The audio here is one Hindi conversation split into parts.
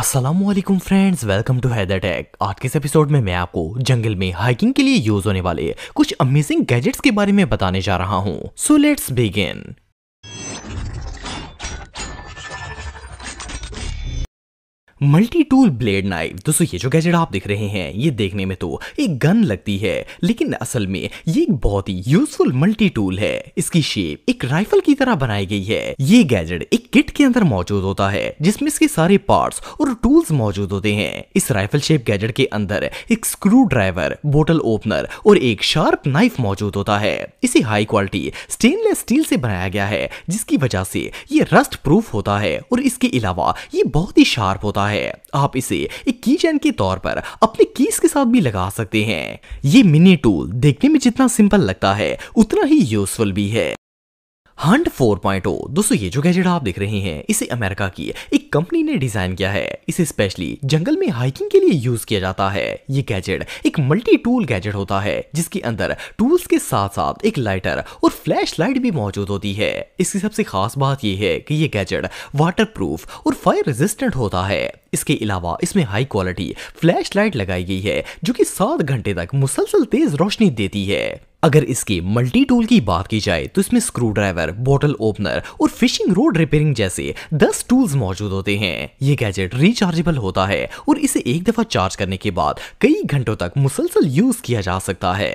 Aslam friends welcome to Haider tech आज के इस एपिसोड में मैं आपको जंगल में हाइकिंग के लिए यूज होने वाले कुछ अमेजिंग गैजेट्स के बारे में बताने जा रहा हूँ so let's begin multi tool blade knife दोस्तों ये जो गैजेट आप देख रहे हैं ये देखने में तो एक गन लगती है लेकिन असल में ये एक बहुत ही यूजफुल मल्टी टूल है इसकी शेप एक राइफल की तरह बनाई गई है ये गैजेट एक किट के अंदर मौजूद होता है जिसमें इसके सारे पार्ट्स और टूल्स मौजूद होते हैं इस राइफल शेप गैजेट के अंदर एक स्क्रू ड्राइवर बोटल ओपनर और एक शार्प नाइफ मौजूद होता है इसे हाई क्वालिटी स्टेनलेस स्टील से बनाया गया है जिसकी वजह से ये रस्ट प्रूफ होता है और इसके अलावा ये बहुत ही शार्प होता है है आप इसे एक की चैन के तौर पर अपने कीस के साथ भी लगा सकते हैं ये मिनी टूल देखने में जितना सिंपल लगता है उतना ही यूजफुल भी है हंट 4.0 दोस्तों ये जो गैजेट आप देख रहे हैं इसे अमेरिका की एक कंपनी ने डिजाइन किया है इसे स्पेशली जंगल में हाइकिंग के लिए यूज किया जाता है ये गैजेट एक मल्टी टूल गैजेट होता है जिसके अंदर टूल्स के साथ साथ एक लाइटर और फ्लैश लाइट भी मौजूद होती है इसकी सबसे खास बात यह है कि ये गैजेट वाटर और फायर रेजिस्टेंट होता है इसके अलावा इसमें हाई क्वालिटी फ्लैश लाइट लगाई गई है जो कि सात घंटे तक मुसलसल तेज रोशनी देती है अगर इसके मल्टी टूल की बात की जाए तो इसमें स्क्रू ड्राइवर बॉटल ओपनर और फिशिंग रोड रिपेयरिंग जैसे 10 टूल्स मौजूद होते हैं ये गैजेट रिचार्जेबल होता है और इसे एक दफा चार्ज करने के बाद कई घंटों तक मुसलसल यूज किया जा सकता है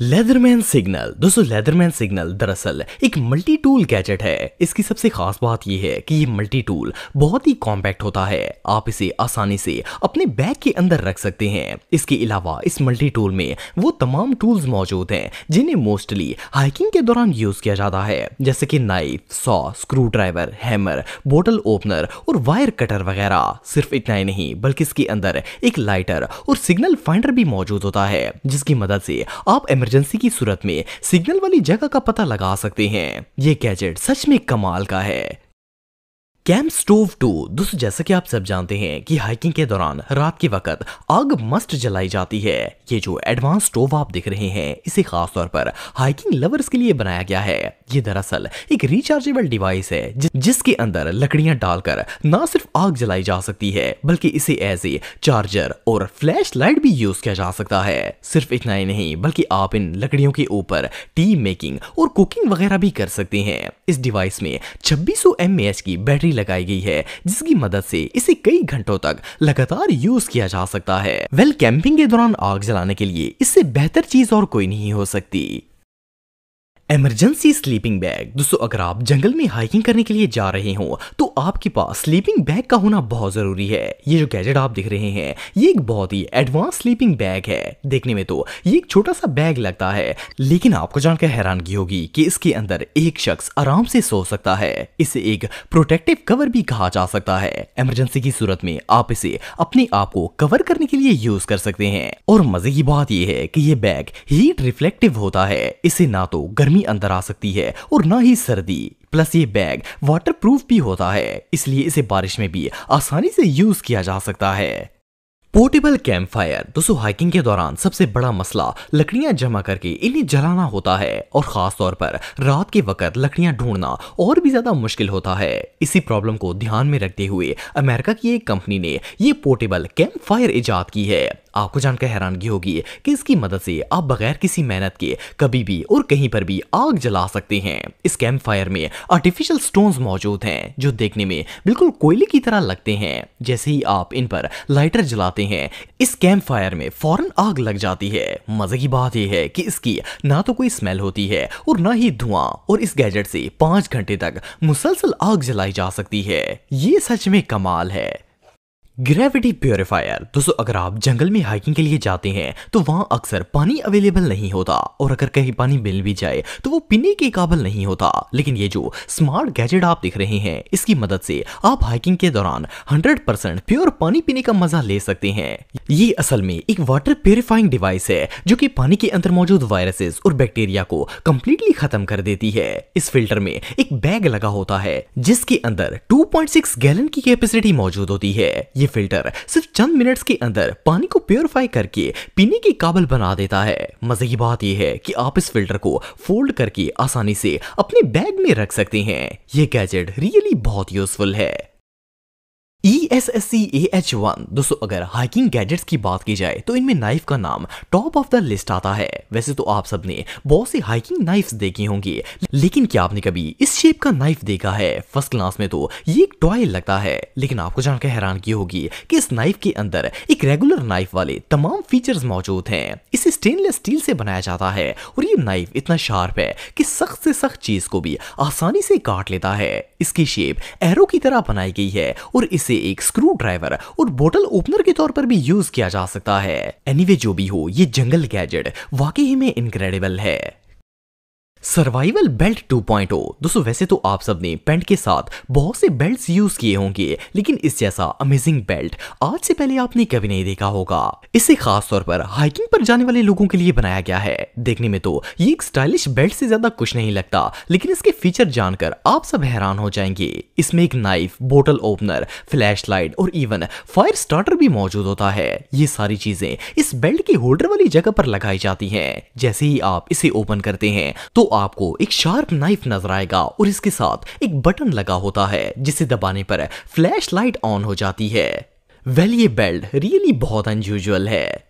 लेदरमैन सिग्नल दोस्तों लेदरमैन सिग्नल दरअसल एक मल्टी टूल गैजेट है इसकी सबसे खास बात यह है कि ये मल्टी टूल बहुत ही कॉम्पैक्ट होता है आप इसे आसानी से अपने बैग के अंदर रख सकते हैं इसके अलावा इस मल्टी टूल में वो तमाम टूल्स मौजूद हैं जिन्हें मोस्टली हाइकिंग के दौरान यूज किया जाता है जैसे कि knife saw screwdriver hammer bottle opener और वायर कटर वगैरह सिर्फ इतना ही नहीं बल्कि इसके अंदर एक लाइटर और सिग्नल फाइंडर भी मौजूद होता है जिसकी मदद से आप इमरजेंसी की सूरत में सिग्नल वाली जगह का पता लगा सकते हैं ये गैजेट सच में कमाल का है कैंप स्टोव टू दोस्तों जैसा कि आप सब जानते हैं कि हाइकिंग के दौरान रात के वक्त आग मस्ट जलाई जाती है ये जो एडवांस स्टोव आप देख रहे हैं इसे खास तौर पर हाइकिंग लवर्स के लिए बनाया गया है ये दरअसल एक रिचार्जेबल डिवाइस है जि जिसके अंदर लकड़ियां डालकर ना सिर्फ आग जलाई जा सकती है बल्कि इसे एज ए चार्जर और फ्लैश लाइट भी यूज किया जा सकता है सिर्फ इतना ही नहीं बल्कि आप इन लकड़ियों के ऊपर टी मेकिंग और कुकिंग वगैरह भी कर सकते हैं इस डिवाइस में छब्बीस सौ की बैटरी लगाई गई है जिसकी मदद से इसे कई घंटों तक लगातार यूज किया जा सकता है वेल कैंपिंग के दौरान आग जलाने के लिए इससे बेहतर चीज और कोई नहीं हो सकती एमरजेंसी स्लीपिंग बैग दोस्तों अगर आप जंगल में हाइकिंग करने के लिए जा रहे हो तो आपके पास स्लीपिंग बैग का होना बहुत जरूरी है ये जो गैजेट आप देख रहे हैं ये एक बहुत ही एडवांस स्लीपिंग बैग है देखने में तो ये एक छोटा सा बैग लगता है लेकिन आपको जानकर हैरानगी होगी कि इसके अंदर एक शख्स आराम से सो सकता है इसे एक प्रोटेक्टिव कवर भी कहा जा सकता है एमरजेंसी की सूरत में आप इसे अपने आप को कवर करने के लिए यूज कर सकते हैं और मजे की बात यह है कि ये बैग हीट रिफ्लेक्टिव होता है इसे ना तो गर्मी गर्मी अंदर आ सकती है और ना ही सर्दी प्लस ये बैग वाटरप्रूफ भी होता है इसलिए इसे बारिश में भी आसानी से यूज किया जा सकता है पोर्टेबल कैंप फायर दोस्तों हाइकिंग के दौरान सबसे बड़ा मसला लकड़ियां जमा करके इन्हें जलाना होता है और खास तौर पर रात के वक्त लकड़ियां ढूंढना और भी ज्यादा मुश्किल होता है इसी प्रॉब्लम को ध्यान में रखते हुए अमेरिका की एक कंपनी ने ये पोर्टेबल कैंप फायर ईजाद की है आपको जानकर हैरानगी होगी कि इसकी मदद से आप बगैर किसी मेहनत के कभी भी और कहीं पर भी आग जला सकते हैं इस कैंप फायर में आर्टिफिशियल स्टोन्स मौजूद हैं जो देखने में बिल्कुल कोयले की तरह लगते हैं जैसे ही आप इन पर लाइटर जलाते हैं इस कैंप फायर में फौरन आग लग जाती है मजे की बात यह है कि इसकी ना तो कोई स्मेल होती है और ना ही धुआं और इस गैजेट से पांच घंटे तक मुसलसल आग जलाई जा सकती है ये सच में कमाल है ग्रेविटी प्योरीफायर दोस्तों अगर आप जंगल में हाइकिंग के लिए जाते हैं तो वहां अक्सर पानी अवेलेबल नहीं होता और अगर कहीं पानी मिल भी जाए तो वो पीने के काबल नहीं होता लेकिन ये जो स्मार्ट गैजेट आप देख रहे हैं इसकी मदद से आप हाइकिंग के दौरान 100 परसेंट प्योर पानी पीने का मजा ले सकते हैं ये असल में एक वाटर प्योरीफाइंग डिवाइस है जो की पानी के अंदर मौजूद वायरसेस और बैक्टीरिया को कम्प्लीटली खत्म कर देती है इस फिल्टर में एक बैग लगा होता है जिसके अंदर टू गैलन की कैपेसिटी मौजूद होती है ये फिल्टर सिर्फ चंद मिनट्स के अंदर पानी को प्योरीफाई करके पीने के काबल बना देता है मजे की बात यह है कि आप इस फिल्टर को फोल्ड करके आसानी से अपने बैग में रख सकते हैं ये गैजेट रियली बहुत यूजफुल है ई e एस दोस्तों अगर हाइकिंग गैजेट्स की बात की जाए तो इनमें नाइफ का नाम टॉप ऑफ द लिस्ट आता है वैसे तो आप सबने बहुत सी हाइकिंग नाइफ्स देखी होंगी लेकिन क्या आपने कभी इस शेप का नाइफ देखा है फर्स्ट क्लास में तो ये एक टॉय लगता है लेकिन आपको जानकर हैरान की होगी कि इस नाइफ के अंदर एक रेगुलर नाइफ वाले तमाम फीचर्स मौजूद हैं इसे स्टेनलेस स्टील से बनाया जाता है और ये नाइफ इतना शार्प है कि सख्त से सख्त चीज को भी आसानी से काट लेता है इसकी शेप एरो की तरह बनाई गई है और इस से एक स्क्रू ड्राइवर और बोटल ओपनर के तौर पर भी यूज किया जा सकता है एनीवे anyway, जो भी हो ये जंगल गैजेट वाकई में इनक्रेडिबल है सर्वाइवल बेल्ट 2.0 दोस्तों वैसे तो आप सब ने पेंट के साथ बहुत से बेल्ट्स यूज किए होंगे लेकिन इस जैसा अमेजिंग बेल्ट आज से पहले आपने कभी नहीं देखा होगा इसे खास तौर पर हाइकिंग पर जाने वाले लोगों के लिए बनाया गया है देखने में तो ये एक स्टाइलिश बेल्ट से ज्यादा कुछ नहीं लगता लेकिन इसके फीचर जानकर आप सब हैरान हो जाएंगे इसमें एक नाइफ बोटल ओपनर फ्लैश और इवन फायर स्टार्टर भी मौजूद होता है ये सारी चीजें इस बेल्ट के होल्डर वाली जगह पर लगाई जाती है जैसे ही आप इसे ओपन करते हैं तो आपको एक शार्प नाइफ नजर आएगा और इसके साथ एक बटन लगा होता है जिसे दबाने पर फ्लैश लाइट ऑन हो जाती है वेल ये बेल्ट रियली बहुत अनयूजल है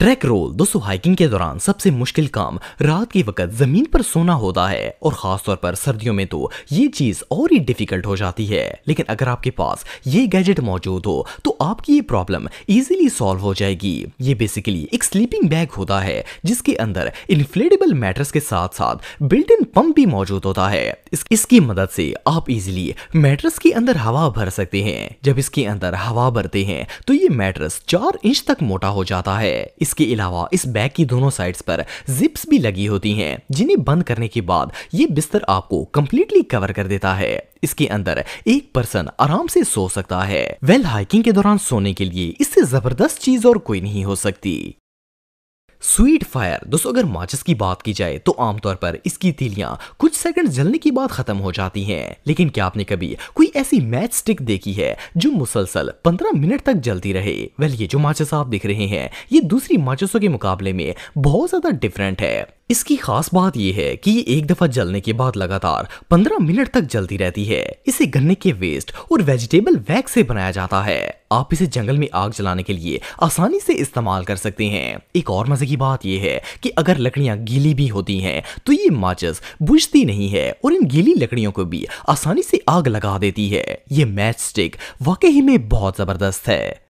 ट्रैक रोल दोस्तों हाइकिंग के दौरान सबसे मुश्किल काम रात के वक्त जमीन पर सोना होता है और खासतौर पर सर्दियों में तो ये चीज और ही डिफिकल्ट हो जाती है लेकिन अगर आपके पास ये गैजेट मौजूद हो तो आपकी ये प्रॉब्लम इजीली सॉल्व हो जाएगी ये बेसिकली एक स्लीपिंग बैग होता है जिसके अंदर इन्फ्लेटेबल मैट्रेस के साथ साथ बिल्ट इन पंप भी मौजूद होता है इस, इसकी मदद से आप इजिली मैट्रस के अंदर हवा भर सकते हैं जब इसके अंदर हवा भरते हैं तो ये मैट्रस चार इंच तक मोटा हो जाता है इसके अलावा इस बैग की दोनों साइड्स पर जिप्स भी लगी होती हैं जिन्हें बंद करने के बाद ये बिस्तर आपको कम्प्लीटली कवर कर देता है इसके अंदर एक पर्सन आराम से सो सकता है वेल हाइकिंग के दौरान सोने के लिए इससे जबरदस्त चीज और कोई नहीं हो सकती स्वीट फायर दोस्तों अगर माचिस की बात की जाए तो आमतौर पर इसकी तीलियां कुछ सेकंड जलने की बात खत्म हो जाती हैं लेकिन क्या आपने कभी कोई ऐसी मैच स्टिक देखी है जो मुसलसल 15 मिनट तक जलती रहे वेल ये जो माचिस आप देख रहे हैं ये दूसरी माचिसों के मुकाबले में बहुत ज्यादा डिफरेंट है इसकी खास बात यह है कि ये एक दफा जलने के बाद लगातार 15 मिनट तक जलती रहती है इसे गन्ने के वेस्ट और वेजिटेबल वैक्स से बनाया जाता है आप इसे जंगल में आग जलाने के लिए आसानी से इस्तेमाल कर सकते हैं एक और मजे की बात यह है कि अगर लकड़ियां गीली भी होती हैं तो ये माचिस बुझती नहीं है और इन गीली लकड़ियों को भी आसानी से आग लगा देती है ये मैच स्टिक वाकई में बहुत जबरदस्त है